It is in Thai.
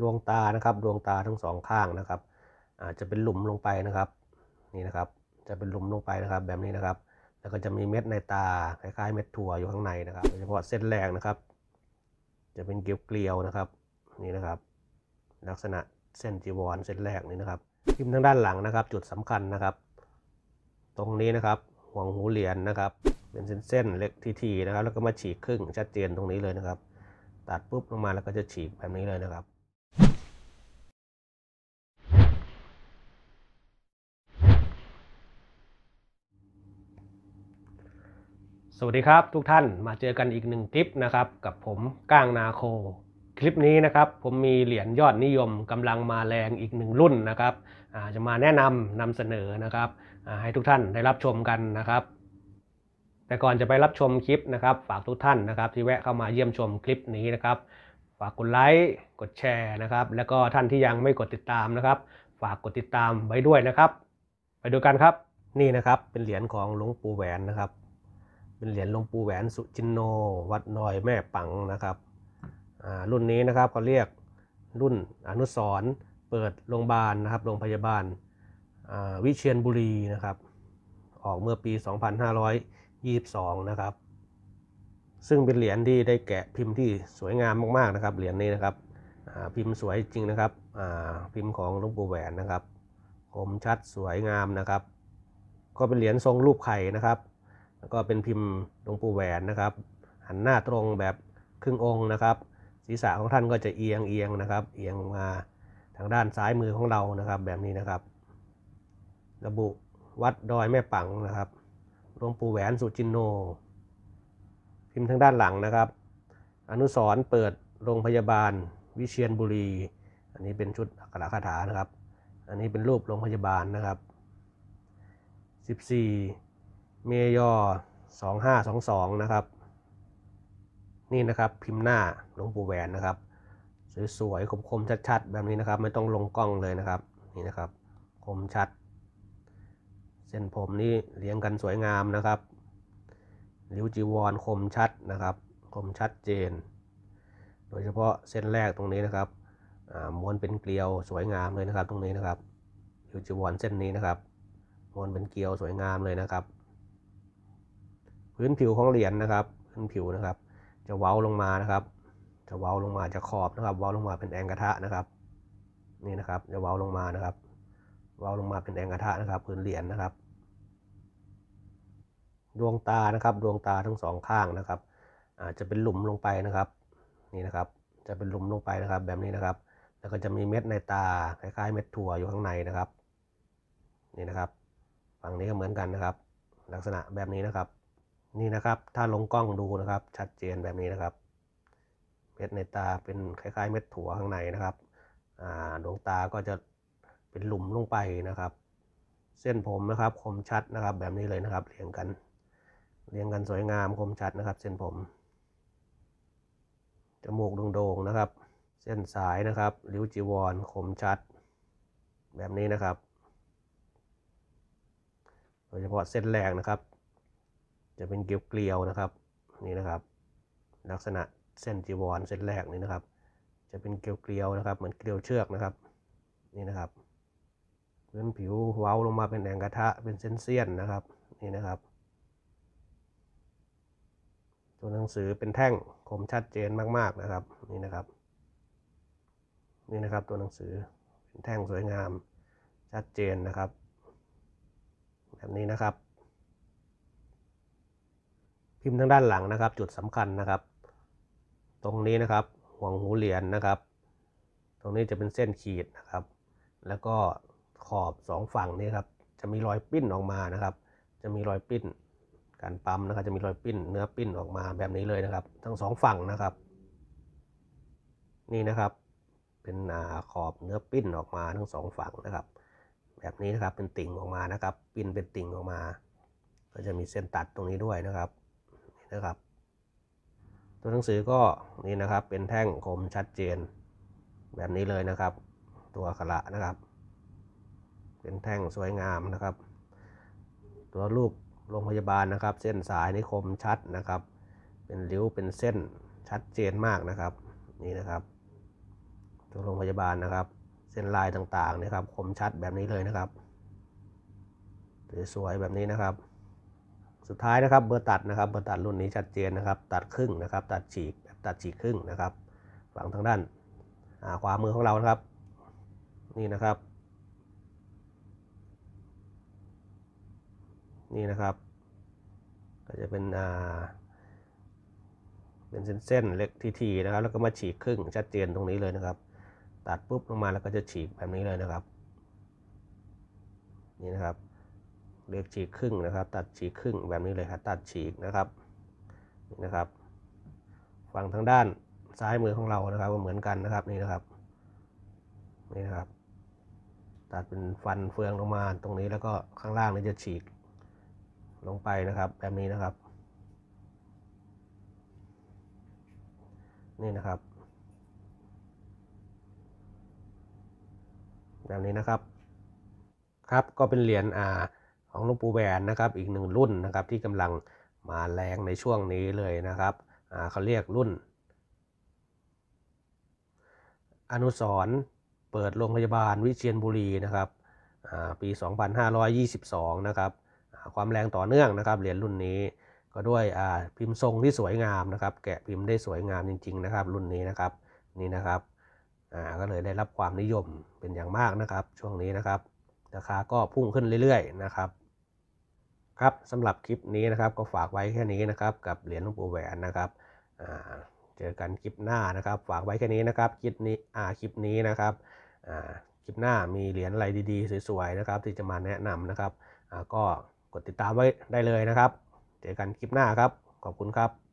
ดวงตา นะครับ ดวงตาทั้งสองข้างนะครับ อาจจะเป็นหลุมลงไปนะครับ นี่นะครับ จะเป็นหลุมลงไปนะครับ แบบนี้นะครับ แล้วก็จะมีเม็ดในตา คล้าย ๆ เม็ดถั่วอยู่ข้างในนะครับโดยเฉพาะเส้นแรกนะครับ จะเป็นเกลียวๆนะครับ นี่นะครับ ลักษณะเส้นจีวรเส้นแรกนี่นะครับทิมทางด้านหลังนะครับ จุดสำคัญนะครับ ตรงนี้นะครับ ห่วงหูเหรียญนนะครับ เป็นเส้นๆเล็กทีๆนะครับ แล้วก็มาฉีกครึ่งชัดเจนตรงนี้เลยนะครับ ตัดปุ๊บลงมาแล้วก็จะฉีกแบบนี้เลยนะครับวัสดีครับทุกท่านมาเจอกันอีกหนึ่งคลิปนะครับกับผมก้างนาโค คลิปนี้นะครับ ผมมีเหรียญยอดนิยมกำลังมาแรงอีกหนึ่งรุ่นนะครับจะมาแนะนำนำเสนอนะครับให้ทุกท่านได้รับชมกันนะครับ แต่ก่อนจะไปรับชมคลิปนะครับ ฝากทุกท่านนะครับ ที่แวะเข้ามาเยี่ยมชมคลิปนี้นะครับ ฝากกดไลค์กดแชร์นะครับแล้วก็ท่านที่ยังไม่กดติดตามนะครับ ฝากกดติดตามไว้ด้วยนะครับ ไปดูกันครับนี่นะครับเป็นเหรียญของหลวงปู่แหวนนะครับเป็นเหรียญหลวงปู่แหวนสุจินโนวัดนอยแม่ปังนะครับรุ่นนี้นะครับเขาเรียกรุ่นอนุสรเปิดโรงพยาบาลนะครับโรงพยาบาลวิเชียนบุรีนะครับ ออกเมื่อปี 2522 นะครับ ซึ่งเป็นเหรียญที่ได้แกะพิมพ์ที่สวยงามมากๆนะครับ เหรียญนี้นะครับพิมพ์สวยจริงนะครับพิมพ์ของหลวงปู่แหวนนะครับคมชัดสวยงามนะครับ ก็เป็นเหรียญทรงรูปไข่นะครับแล้วก็เป็นพิมพ์หลวงปู่แหวนนะครับ หันหน้าตรงแบบครึ่งองค์นะครับ ศีรษะของท่านก็จะเอียงเอียงนะครับเอียงมาทางด้านซ้ายมือของเรานะครับ แบบนี้นะครับ ระบุวัดดอยแม่ปังนะครับหลวงปู่แหวนสุจินโน พิมพ์ทางด้านหลังนะครับ อนุสรเปิดโรงพยาบาลวิเชียนบุรี อันนี้เป็นชุดอักขระคาถานะครับ อันนี้เป็นรูปโรงพยาบาลนะครับ 14เมยอสองห้างสองนะครับ นี่นะครับพิมพ์หน้าหลวงปู่แหวนนะครับ สวยๆคมๆชัดๆแบบนี้นะครับ ไม่ต้องลงกล้องเลยนะครับ นี่นะครับ คมชัด เส้นผมนี่เลี้ยงกันสวยงามนะครับริ้วจีวรคมชัดนะครับ คมชัดเจน โดยเฉพาะเส้นแรกตรงนี้นะครับม้วนเป็นเกลียวสวยงามเลยนะครับ ตรงนี้นะครับริ้วจีวรเส้นนี้นะครับม้วนเป็นเกลียวสวยงามเลยนะครับพื้นผิวของเหรียญนนะครับ พื้นผิวนะครับ จะเว้าลงมานะครับ จะเว้าลงมาจะขอบนะครับ เว้าลงมาเป็นแองกระทะนะครับ นี่นะครับ จะเว้าลงมานะครับ เว้าลงมาเป็นแองกระทะนะครับ พื้นเหรียญนนะครับ ดวงตานะครับ ดวงตาทั้งสองข้างนะครับอาจจะเป็นหลุมลงไปนะครับ นี่นะครับ จะเป็นหลุมลงไปนะครับ แบบนี้นะครับ แล้วก็จะมีเม็ดในตาคล้าย ๆ เม็ดถั่วอยู่ข้างในนะครับ นี่นะครับ ฝั่งนี้ก็เหมือนกันนะครับ ลักษณะแบบนี้นะครับนี่นะครับถ้าลงกล้องดูนะครับชัดเจนแบบนี้นะครับเม็ดในตาเป็นคล้ายๆเม็ดถั่วข้างในนะครับดวงตาก็จะเป็นหลุมลงไปนะครับ เส้นผมนะครับคมชัดนะครับแบบนี้เลยนะครับเรียงกัน เรียงกันสวยงามคมชัดนะครับ เส้นผมจมูกโด่งๆนะครับ เส้นสายนะครับ ริ้วจีวรคมชัด แบบนี้นะครับ โดยเฉพาะเส้นแรกนะครับจะเป็นเกลียววนะครับนี่นะครับ ลักษณะเส้นจีวรเส้นแรกนี่นะครับ จะเป็นเกลียววนะครับ เหมือนเกลียวเชือกนะครับ นี่นะครับพื้นผิวเว้าลงมาเป็นแองกระทะเป็นเส้นเสี้นนะครับ นี่นะครับ ตัวหนังสือเป็นแท่งคมชัดเจนมากๆนะครับ นี่นะครับ นี่นะครับตัวหนังสือเป็นแท่งสวยงามชัดเจนนะครับ แบบนี้นะครับพิมพ์ทางด้านหลังนะครับ จุดสำคัญนะครับ ตรงนี้นะครับ ห่วงหูเหรียญนนะครับ ตรงนี้จะเป็นเส้นขีดนะครับ แล้วก็ขอบสองฝั่งนี้ครับ จะมีรอยปิ้นออกมานะครับ จะมีรอยปิ้น การปั๊มนะครับ จะมีรอยปิ้นเนื้อปิ้นออกมาแบบนี้เลยนะครับ ทั้งสองฝั่งนะครับ นี่นะครับ เป็นขอบเนื้อปิ้นออกมาทั้งสองฝั่งนะครับ แบบนี้นะครับ เป็นติ่งออกมานะครับ ปิ้นเป็นติ่งออกมา ก็จะมีเส้นตัดตรงนี้ด้วยนะครับะครับตัวหนังสือก็นี่นะครับเป็นแท่งคมชัดเจน แบบนี้เลยนะครับ ตัวขละนะครับ เป็นแท่งสวยงามนะครับ ตัวรูปโรงพยาบาลนะครับ เส้นสายนี่คมชัดนะครับ เป็นริ้วเป็นเส้นชัดเจนมากนะครับ นี่นะครับ ตัวโรงพยาบาลนะครับ เส้นลายต่างๆนะครับ คมชัดแบบนี้เลยนะครับ สวยแบบนี้นะครับสุดท้ายนะครับเบอร์ตัดนะครับเบอร์ตัดรุ่นนี้ชัดเจนนะครับ ตัดครึ่งนะครับตัดฉีกตัดฉีกครึ่งนะครับ ฝั่งทางด้านขวามือของเรานะครับ นี่นะครับ นี่นะครับ ก็จะเป็นอ่าเป็นเส้นๆเล็กทีๆนะครับแล้วก็มาฉีกครึ่งชัดเจนตรงนี้เลยนะครับ ตัดปุ๊บลงมาแล้วก็จะฉีกแบบนี้เลยนะครับ นี่นะครับเลือกฉีกครึ่งนะครับตัดฉีกครึ่งแบบนี้เลยครับ ตัดฉีกนะครับนี่นะครับ ฝั่งทางด้านซ้ายมือของเรานะครับ ก็เหมือนกันนะครับนี่นะครับนี่นะครับ ตัดเป็นฟันเฟืองลงมาตรงนี้แล้วก็ข้างล่างนี่จะฉีกลงไปนะครับ แบบนี้นะครับ นี่นะครับ แบบนี้นะครับ ครับก็เป็นเหรียญ อ่าของหลวงปู่แหวนนะครับอีกหนึ่งรุ่นนะครับ ที่กำลังมาแรงในช่วงนี้เลยนะครับเขาเรียกรุ่น อนุสรเปิดโรงพยาบาลวิเชียรบุรีนะครับปี 2522 นะครับความแรงต่อเนื่องนะครับเหรียญรุ่นนี้ก็ด้วยพิมพ์ทรงที่สวยงามนะครับแกะพิมพ์ได้สวยงามจริงๆนะครับรุ่นนี้นะครับนี่นะครับก็เลยได้รับความนิยมเป็นอย่างมากนะครับช่วงนี้นะครับราคาก็พุ่งขึ้นเรื่อยๆ นะครับครับสำหรับคลิปนี้นะครับก็ฝากไว้แค่นี้นะครับกับเหรียญหลวงปู่แหวนนะครับ เจอกันคลิปหน้านะครับ ฝากไว้แค่นี้นะครับคลิปนี้อ่าคลิปนี้นะครับคลิปหน้ามีเหรียญอะไรดีๆสวยๆนะครับ ที่จะมาแนะนำนะครับก็กดติดตามไว้ได้เลยนะครับ เจอกันคลิปหน้าครับขอบคุณครับ